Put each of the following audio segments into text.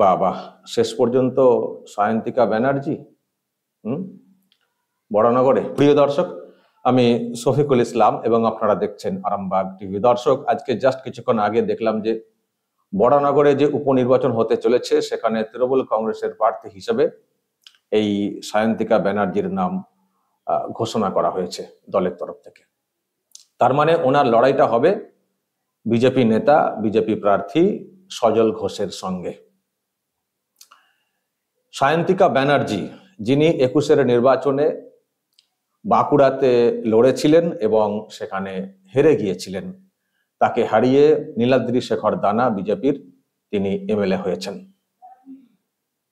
বাবা শেষ পর্যন্ত সায়ন্তিকা ব্যানার্জি হুম বড়নগরে প্রিয় দর্শক আমি শফিকুল ইসলাম এবং আপনারা দেখছেন আরামবাগ টিভি দর্শক আজকে জাস্ট কিছুক্ষণ আগে দেখলাম যে বড়নগরে যে উপনির্বাচন হতে চলেছে সেখানে তৃণমূল কংগ্রেসের প্রার্থী হিসেবে এই সায়ন্তিকা ব্যানার্জির নাম ঘোষণা করা হয়েছে দলের তরফ থেকে তার মানে ওনার লড়াইটা হবে বিজেপি নেতা বিজেপি প্রার্থী সজল ঘোষের সঙ্গে সায়ন্তিকা ব্যানার্জি যিনি একুশের নির্বাচনে বাঁকুড়াতে লড়েছিলেন এবং সেখানে হেরে গিয়েছিলেন তাকে হারিয়ে নীলাদ্রি শেখর দানা বিজেপির তিনি এমএলএ হয়েছেন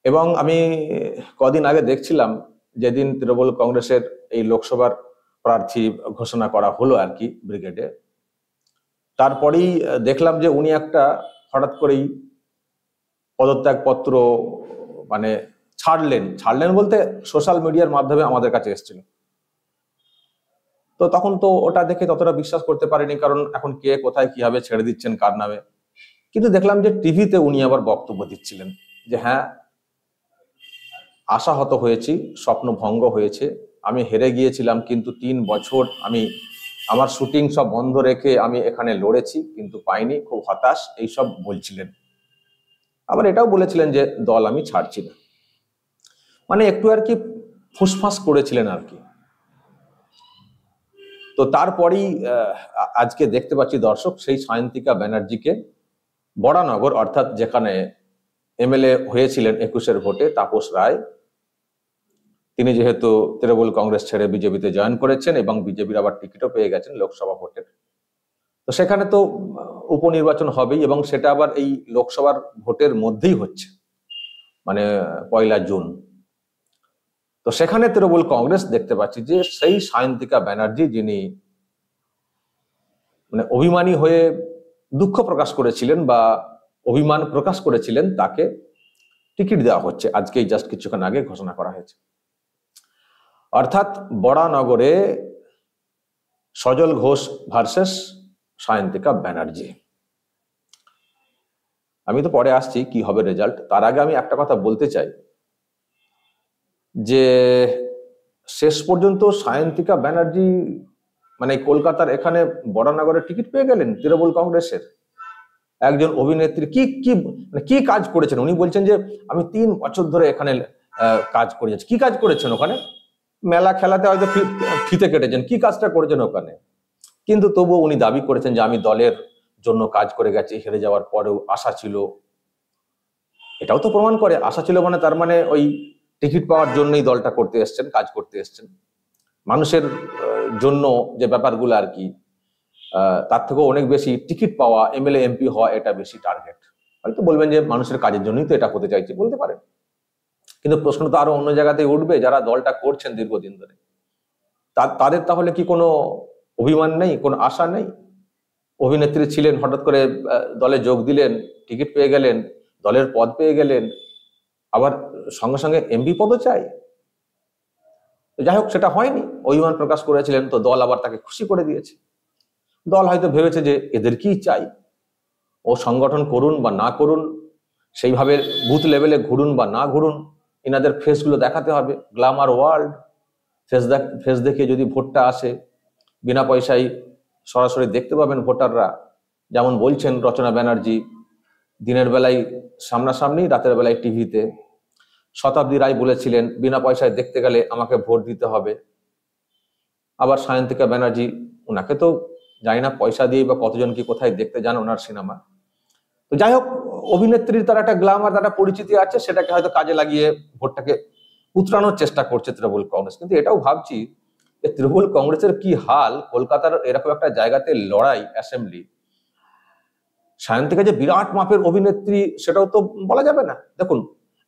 এবং আমি কদিন আগে দেখছিলাম যেদিন তৃণমূল কংগ্রেসের এই লোকসভার প্রার্থী ঘোষণা করা হলো আর কি ব্রিগেডে তারপরেই দেখলাম যে উনি একটা হঠাৎ করেই পদত্যাগপত্র মানে ছাড়লেন ছাড়লেন বলতে সোশ্যাল মিডিয়ার মাধ্যমে আমাদের কাছে এসেছিল তো তখন তো ওটা দেখে ততটা বিশ্বাস করতে পারিনি কারণ এখন কে কোথায় কিভাবে ছেড়ে দিচ্ছেন কার নামে কিন্তু দেখলাম যে টিভিতে উনি আবার বক্তব্য দিচ্ছিলেন যে হ্যাঁ আশাহত হয়েছি স্বপ্ন ভঙ্গ হয়েছে আমি হেরে গিয়েছিলাম কিন্তু তিন বছর আমি আমার শুটিং সব বন্ধ রেখে আমি এখানে লড়েছি কিন্তু পাইনি খুব হতাশ এইসব বলছিলেন আবার এটাও বলেছিলেন যে দল আমি ছাড়ছি না মানে একটু আর কি ফুসফাস করেছিলেন আর কি তো তারপরেই আজকে দেখতে পাচ্ছি দর্শক সেই সায়ন্তিকা ব্যানার্জিকে বড়ানগর অর্থাৎ যেখানে এমএলএ হয়েছিলেন একুশের ভোটে তাপস রায় তিনি যেহেতু তৃণমূল কংগ্রেস ছেড়ে বিজেপিতে জয়েন করেছেন এবং বিজেপির আবার টিকিটও পেয়ে গেছেন লোকসভা ভোটের তো সেখানে তো উপনির্বাচন হবেই এবং সেটা আবার এই লোকসভার ভোটের মধ্যেই হচ্ছে মানে পয়লা জুন তো সেখানে তৃণমূল কংগ্রেস দেখতে পাচ্ছি যে সেই সায়ন্তিকা ব্যানার্জি যিনি মানে অভিমানী হয়ে দুঃখ প্রকাশ করেছিলেন বা অভিমান প্রকাশ করেছিলেন তাকে টিকিট দেওয়া হচ্ছে আজকেই জাস্ট কিছুক্ষণ আগে ঘোষণা করা হয়েছে অর্থাৎ বড়ানগরে সজল ঘোষ ভার্সেস সায়ন্তিকা ব্যানার্জি আমি তো পরে আসছি কি হবে রেজাল্ট তার আগে আমি একটা কথা বলতে চাই যে শেষ পর্যন্ত সায়ন্তিকা ব্যানার্জি মানে কলকাতার এখানে বড়ানগরের টিকিট পেয়ে গেলেন তৃণমূল কংগ্রেসের একজন অভিনেত্রী কি কি মানে কি কাজ করেছেন উনি বলছেন যে আমি তিন বছর ধরে এখানে কাজ করে যাচ্ছি কি কাজ করেছেন ওখানে মেলা খেলাতে হয়তো ফিতে কেটেছেন কি কাজটা করেছেন ওখানে কিন্তু তবুও উনি দাবি করেছেন যে আমি দলের জন্য কাজ করে গেছি হেরে যাওয়ার পরেও আশা ছিল এটাও তো প্রমাণ করে আশা ছিল মানে তার মানে ওই টিকিট পাওয়ার জন্যই দলটা করতে এসছেন কাজ করতে এসছেন মানুষের জন্য যে ব্যাপারগুলো আর কি তার থেকেও অনেক বেশি টিকিট পাওয়া এমএলএ এমপি হওয়া এটা বেশি টার্গেট হয়তো বলবেন যে মানুষের কাজের জন্যই তো এটা হতে চাইছে বলতে পারেন কিন্তু প্রশ্ন তো আরো অন্য জায়গাতে উঠবে যারা দলটা করছেন দীর্ঘদিন ধরে তাদের তাহলে কি কোনো অভিমান নেই কোনো আশা নেই অভিনেত্রী ছিলেন হঠাৎ করে দলে যোগ দিলেন টিকিট পেয়ে গেলেন দলের পদ পেয়ে গেলেন আবার সঙ্গে সঙ্গে এমপি পদও চাই যাই হোক সেটা হয়নি অভিমান প্রকাশ করেছিলেন তো দল আবার তাকে খুশি করে দিয়েছে দল হয়তো ভেবেছে যে এদের কি চাই ও সংগঠন করুন বা না করুন সেইভাবে বুথ লেভেলে ঘুরুন বা না ঘুরুন এনাদের ফেসগুলো দেখাতে হবে গ্লামার ওয়ার্ল্ড ফেস দেখ ফেস দেখে যদি ভোটটা আসে বিনা পয়সায় সরাসরি দেখতে পাবেন ভোটাররা যেমন বলছেন রচনা ব্যানার্জি দিনের বেলায় সামনাসামনি রাতের বেলায় টিভিতে শতাব্দী রায় বলেছিলেন বিনা পয়সায় দেখতে গেলে আমাকে ভোট দিতে হবে আবার সায়ন্তিকা ব্যানার্জি ওনাকে তো জানি না পয়সা দিয়ে বা কতজন কি কোথায় দেখতে যান ওনার সিনেমা তো যাই হোক অভিনেত্রীর তার একটা গ্লামার তার পরিচিতি আছে সেটাকে হয়তো কাজে লাগিয়ে ভোটটাকে উতরানোর চেষ্টা করছে তৃণমূল কংগ্রেস কিন্তু এটাও ভাবছি যে তৃণমূল কংগ্রেসের কি হাল কলকাতার এরকম একটা জায়গাতে লড়াই অ্যাসেম্বলি সায়ন্তিকা যে বিরাট মাপের অভিনেত্রী সেটাও তো বলা যাবে না দেখুন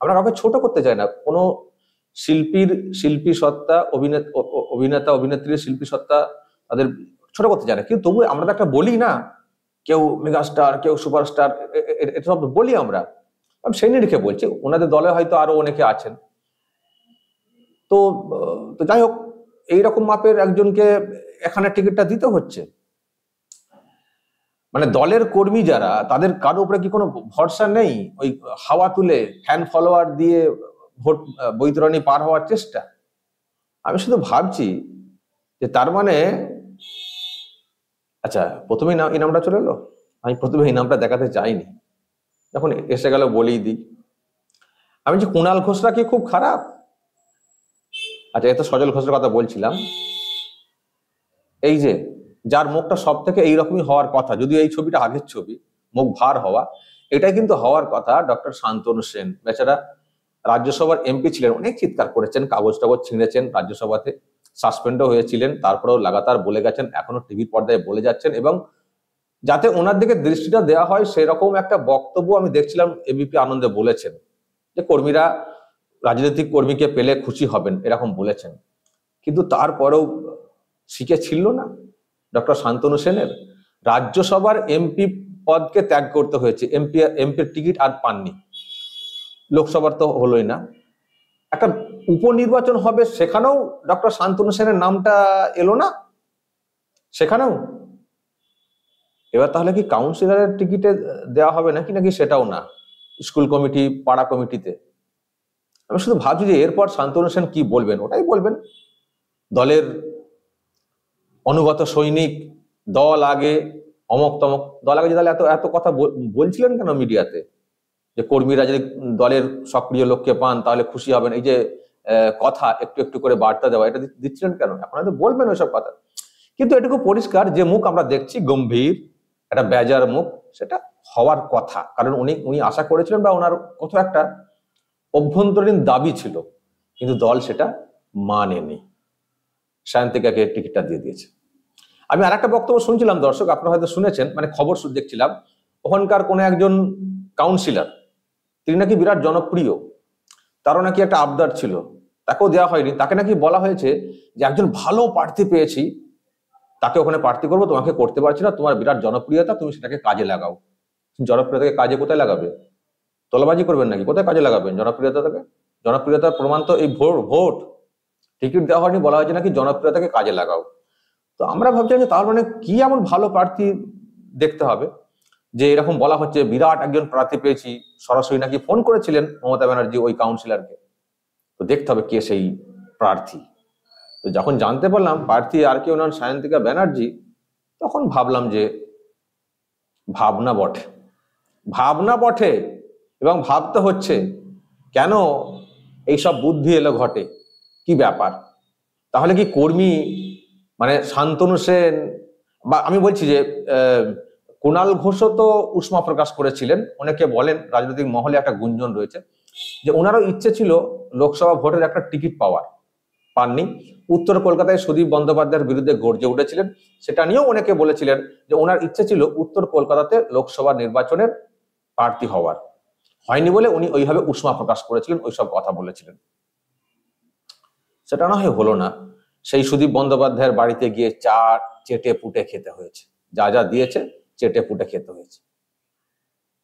আমরা কাউকে ছোট করতে চাই না কোনো শিল্পীর শিল্পী সত্তা অভিনেতা অভিনেত্রীর শিল্পী সত্তা তাদের ছোট করতে চায় না কিন্তু তবু আমরা তো একটা বলি না কেউ মেগাস্টার কেউ সুপারস্টার এটা সব বলি আমরা আমি সেই নিরিখে বলছি ওনাদের দলে হয়তো আরো অনেকে আছেন তো যাই হোক এইরকম মাপের একজনকে এখানে টিকিটটা দিতে হচ্ছে মানে দলের কর্মী যারা তাদের কারো উপরে কি কোনো ভরসা নেই ওই হাওয়া তুলে ফ্যান ফলোয়ার দিয়ে ভোট বৈতরণী পার হওয়ার চেষ্টা আমি শুধু ভাবছি যে তার মানে আচ্ছা প্রথমেই এই নামটা চলে এলো আমি প্রথমে এই নামটা দেখাতে চাইনি এখন এসে গেল বলেই দিই আমি যে কুণাল ঘোষরা কি খুব খারাপ আচ্ছা এত সজল ঘোষের কথা বলছিলাম এই যে যার মুখটা সব থেকে এইরকমই হওয়ার কথা যদি এই ছবিটা আগের ছবি মুখ ভার হওয়া এটা কিন্তু হওয়ার কথা ডক্টর শান্তনু সেন বেচারা রাজ্যসভার এমপি ছিলেন অনেক চিৎকার করেছেন কাগজ টাগজ ছিঁড়েছেন রাজ্যসভাতে সাসপেন্ডও হয়েছিলেন তারপরেও লাগাতার বলে গেছেন এখনো টিভির পর্দায় বলে যাচ্ছেন এবং যাতে ওনার দিকে দৃষ্টিটা দেওয়া হয় সেরকম একটা বক্তব্য আমি দেখছিলাম এবিপি আনন্দে বলেছেন যে কর্মীরা রাজনৈতিক কর্মীকে পেলে খুশি হবেন এরকম বলেছেন কিন্তু তারপরেও শিখে ছিল না ডক্টর শান্তনু সেনের রাজ্যসভার এমপি পদকে ত্যাগ করতে হয়েছে এমপি এমপির টিকিট আর পাননি লোকসভার তো হলোই না একটা উপনির্বাচন হবে সেখানেও ডক্টর শান্তনু সেনের নামটা এলো না সেখানেও এবার তাহলে কি কাউন্সিলরের টিকিটে দেওয়া হবে নাকি নাকি সেটাও না স্কুল কমিটি পাড়া কমিটিতে আমি শুধু ভাবছি যে এরপর শান্তনু সেন কি বলবেন ওটাই বলবেন দলের অনুগত সৈনিক দল আগে অমক তমক দল আগে যে দল এত এত কথা বলছিলেন কেন মিডিয়াতে যে কর্মীরা যদি দলের সক্রিয় লোককে পান তাহলে খুশি হবেন এই যে কথা একটু একটু করে বার্তা দেওয়া এটা দিচ্ছিলেন কেন এখন হয়তো বলবেন ওইসব কথা কিন্তু এটুকু পরিষ্কার যে মুখ আমরা দেখছি গম্ভীর একটা বেজার মুখ সেটা হওয়ার কথা কারণ উনি উনি আশা করেছিলেন বা ওনার কোথাও একটা অভ্যন্তরীণ দাবি ছিল কিন্তু দল সেটা মানেনি সায়ন্তিকাকে টিকিটটা দিয়ে দিয়েছে আমি আর একটা বক্তব্য শুনছিলাম দর্শক আপনারা হয়তো শুনেছেন মানে খবর দেখছিলাম ওখানকার কোনো একজন কাউন্সিলর তিনি নাকি বিরাট জনপ্রিয় তারও নাকি একটা আবদার ছিল তাকেও দেওয়া হয়নি তাকে নাকি বলা হয়েছে যে একজন ভালো প্রার্থী পেয়েছি তাকে ওখানে প্রার্থী করবো তোমাকে করতে পারছি না তোমার বিরাট জনপ্রিয়তা তুমি সেটাকে কাজে লাগাও জনপ্রিয়তাকে কাজে কোথায় লাগাবে দলবাজি করবেন নাকি কোথায় কাজে লাগাবেন জনপ্রিয়তাকে জনপ্রিয়তার প্রমাণ তো এই ভোট ভোট টিকিট দেওয়া হয়নি বলা হয়েছে নাকি জনপ্রিয়তাকে কাজে লাগাও তো আমরা ভাবছিলাম যে তার মানে কি এমন ভালো প্রার্থী দেখতে হবে যে এরকম বলা হচ্ছে বিরাট একজন প্রার্থী পেয়েছি সরাসরি নাকি ফোন করেছিলেন মমতা ব্যানার্জি ওই কাউন্সিলরকে তো দেখতে হবে কে সেই প্রার্থী তো যখন জানতে পারলাম প্রার্থী আর কেউ নন সায়ন্তিকা ব্যানার্জি তখন ভাবলাম যে ভাবনা বটে ভাবনা বটে এবং ভাবতে হচ্ছে কেন এইসব বুদ্ধি এলো ঘটে কি ব্যাপার তাহলে কি কর্মী মানে শান্তনু সেন বা আমি বলছি যে কুণাল ঘোষও তো উষ্মা প্রকাশ করেছিলেন অনেকে বলেন রাজনৈতিক মহলে একটা গুঞ্জন রয়েছে যে ওনারও ইচ্ছে ছিল লোকসভা ভোটের একটা টিকিট পাওয়ার পাননি উত্তর কলকাতায় সুদীপ বন্দ্যোপাধ্যায়ের বিরুদ্ধে গর্জে উঠেছিলেন সেটা নিয়েও অনেকে বলেছিলেন যে ওনার ইচ্ছে ছিল উত্তর কলকাতাতে লোকসভা নির্বাচনের প্রার্থী হওয়ার হয়নি বলে উনি ওইভাবে উষ্মা প্রকাশ করেছিলেন ওইসব কথা বলেছিলেন সেটা না হয় হলো না সেই সুদীপ বন্দ্যোপাধ্যায়ের বাড়িতে গিয়ে চা চেটে পুটে খেতে হয়েছে যা যা দিয়েছে চেটে পুটে খেতে হয়েছে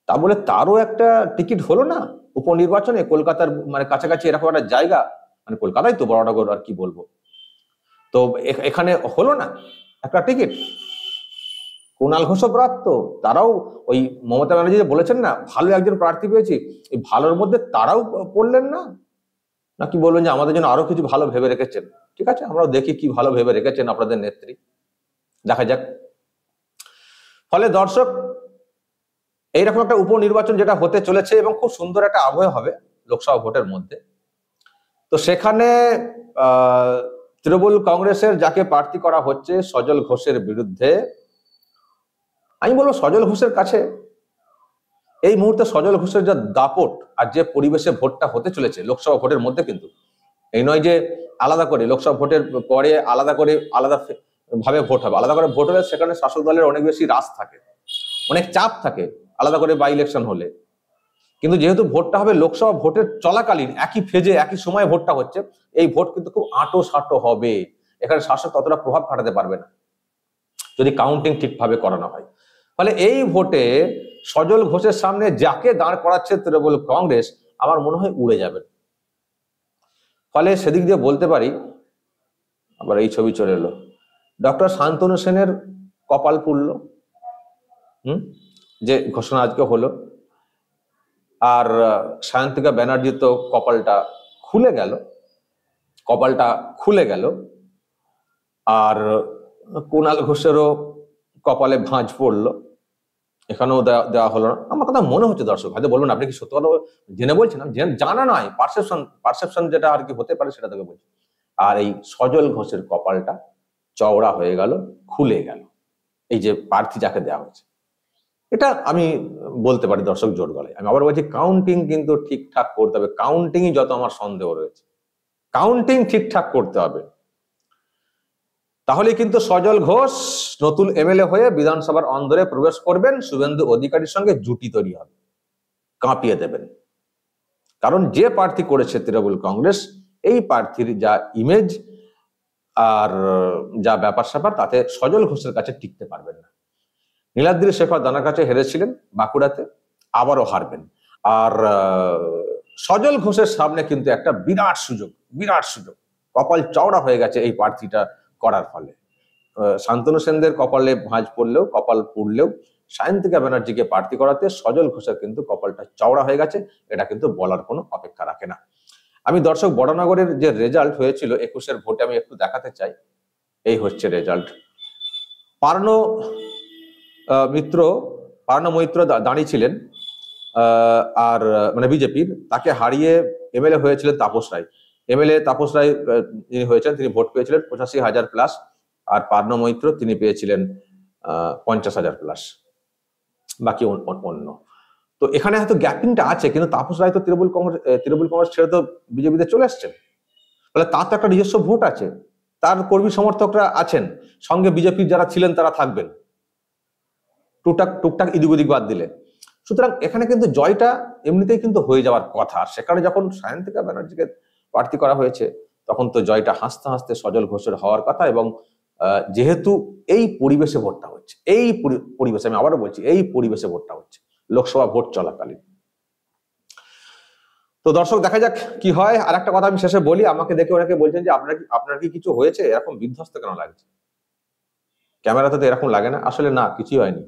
তা বলে তারও একটা টিকিট হলো না উপনির্বাচনে কলকাতার মানে কাছাকাছি এরকম একটা জায়গা মানে কলকাতায় তো বড়নগর আর কি বলবো তো এখানে হলো না একটা টিকিট কুণাল প্রাপ্ত তারাও ওই মমতা ব্যানার্জি বলেছেন না ভালো একজন প্রার্থী পেয়েছি এই ভালোর মধ্যে তারাও পড়লেন না নাকি বলবেন যে আমাদের জন্য আরো কিছু ভালো ভেবে রেখেছেন ঠিক আছে আমরাও দেখি কি ভালো ভেবে রেখেছেন আপনাদের নেত্রী দেখা যাক ফলে দর্শক এইরকম একটা উপনির্বাচন যেটা হতে চলেছে এবং খুব সুন্দর একটা আবহাওয়া হবে লোকসভা ভোটের মধ্যে তো সেখানে তৃণমূল কংগ্রেসের যাকে প্রার্থী করা হচ্ছে সজল ঘোষের বিরুদ্ধে আমি বলবো সজল ঘোষের কাছে এই মুহূর্তে সজল ঘোষের যা দাপট আর যে পরিবেশে ভোটটা হতে চলেছে লোকসভা ভোটের মধ্যে কিন্তু এই নয় যে আলাদা করে লোকসভা ভোটের পরে আলাদা করে আলাদা ভাবে ভোট হবে আলাদা করে ভোট হলে সেখানে শাসক দলের অনেক বেশি রাস থাকে অনেক চাপ থাকে আলাদা করে বাই ইলেকশন হলে কিন্তু যেহেতু ভোটটা হবে লোকসভা ভোটের চলাকালীন একই ফেজে একই সময়ে ভোটটা হচ্ছে এই ভোট কিন্তু খুব আঁটো সাঁটো হবে এখানে শাসক ততটা প্রভাব খাটাতে পারবে না যদি কাউন্টিং ঠিকভাবে করানো হয় ফলে এই ভোটে সজল ঘোষের সামনে যাকে দাঁড় করাচ্ছে তৃণমূল কংগ্রেস আমার মনে হয় উড়ে যাবে ফলে সেদিক দিয়ে বলতে পারি আবার এই ছবি চলে এলো ডক্টর শান্তনু সেনের কপাল পুরল হুম যে ঘোষণা আজকে হলো আর সায়ন্তিকা ব্যানার্জি তো কপালটা খুলে গেল কপালটা খুলে গেল আর কুণাল ঘোষেরও কপালে ভাঁজ পড়লো এখানেও দেওয়া হলো না আমার কথা মনে হচ্ছে দর্শক হয়তো বলবেন আপনি কি সত্য কথা জেনে বলছেন জানা নয় পারসেপশন পারসেপশন যেটা আর কি হতে পারে সেটা তোকে বলছি আর এই সজল ঘোষের কপালটা চওড়া হয়ে গেল খুলে গেল এই যে প্রার্থী যাকে দেওয়া হয়েছে এটা আমি বলতে পারি দর্শক জোর গলায় আমি আবার বলছি কাউন্টিং কিন্তু ঠিকঠাক করতে হবে কাউন্টিংই যত আমার সন্দেহ রয়েছে কাউন্টিং ঠিকঠাক করতে হবে তাহলে কিন্তু সজল ঘোষ নতুন এমএলএ হয়ে বিধানসভার অন্দরে প্রবেশ করবেন শুভেন্দু অধিকারীর সঙ্গে জুটি তৈরি হবে কাঁপিয়ে দেবেন কারণ যে প্রার্থী করেছে তৃণমূল কংগ্রেস এই প্রার্থীর যা ইমেজ আর যা ব্যাপার স্যাপার তাতে সজল ঘোষের কাছে টিকতে পারবেন না নীলাদ্রি শেখর দানার কাছে হেরেছিলেন বাঁকুড়াতে আবারও হারবেন আর সজল ঘোষের সামনে কিন্তু একটা বিরাট সুযোগ বিরাট সুযোগ কপাল চওড়া হয়ে গেছে এই প্রার্থীটা করার ফলে শান্তনু সেনদের কপালে ভাঁজ পড়লেও কপাল পুড়লেও সায়ন্তিকা ব্যানার্জিকে প্রার্থী করাতে সজল ঘোষের কিন্তু কপালটা চওড়া হয়ে গেছে এটা কিন্তু বলার কোনো অপেক্ষা রাখে না আমি দর্শক বড়নগরের যে রেজাল্ট হয়েছিল একুশের ভোটে আমি একটু দেখাতে চাই এই হচ্ছে রেজাল্ট পার্ণ মিত্র পার্ণ মৈত্র দাঁড়িয়ে ছিলেন আর মানে বিজেপির তাকে হারিয়ে এমএলএ হয়েছিলেন তাপস রায় এমএলএ তাপস রায় যিনি হয়েছেন তিনি ভোট পেয়েছিলেন পঁচাশি হাজার প্লাস আর পার্ন মৈত্র তিনি পেয়েছিলেন পঞ্চাশ হাজার প্লাস বাকি অন্য তো এখানে হয়তো গ্যাপিংটা আছে কিন্তু তাপস রায় তো তৃণমূল কংগ্রেস তৃণমূল কংগ্রেস ছেড়ে তো বিজেপিতে চলে আসছেন তাহলে তার তো একটা নিজস্ব ভোট আছে তার কর্মী সমর্থকরা আছেন সঙ্গে বিজেপির যারা ছিলেন তারা থাকবেন টুকটাক টুকটাক ইদিক ওদিক বাদ দিলে সুতরাং এখানে কিন্তু জয়টা এমনিতেই কিন্তু হয়ে যাওয়ার কথা সেখানে যখন সায়ন্তিকা ব্যানার্জিকে প্রার্থী করা হয়েছে তখন তো জয়টা হাসতে হাসতে সজল ঘোষের হওয়ার কথা এবং যেহেতু এই পরিবেশে ভোটটা হচ্ছে এই পরিবেশে আমি আবারও বলছি এই পরিবেশে ভোটটা হচ্ছে লোকসভা ভোট চলাকালীন তো দর্শক দেখা যাক কি হয় আর একটা কথা আমি শেষে বলি আমাকে দেখে অনেকে বলছেন যে আপনার কি আপনার কি কিছু হয়েছে এরকম বিধ্বস্ত কেন লাগছে ক্যামেরাতে তো এরকম লাগে না আসলে না কিছুই হয়নি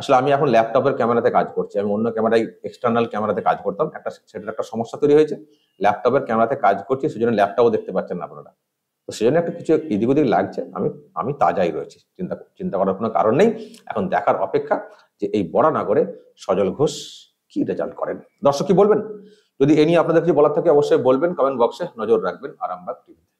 আসলে আমি এখন ল্যাপটপের ক্যামেরাতে কাজ করছি আমি অন্য ক্যামেরায় এক্সটার্নাল ক্যামেরাতে কাজ করতাম একটা সেটার একটা সমস্যা তৈরি হয়েছে ল্যাপটপের ক্যামেরাতে কাজ করছি সেজন্য ল্যাপটপও দেখতে পাচ্ছেন না আপনারা তো সেই জন্য একটা কিছু এদিক ওদিক লাগছে আমি আমি তাজাই রয়েছি চিন্তা চিন্তা করার কোনো কারণ নেই এখন দেখার অপেক্ষা যে এই বড় নাগরে সজল ঘোষ কি রেজাল্ট করেন দর্শক কি বলবেন যদি এ নিয়ে আপনাদের কিছু বলার থাকে অবশ্যই বলবেন কমেন্ট বক্সে নজর রাখবেন আরামবাগ টিভিতে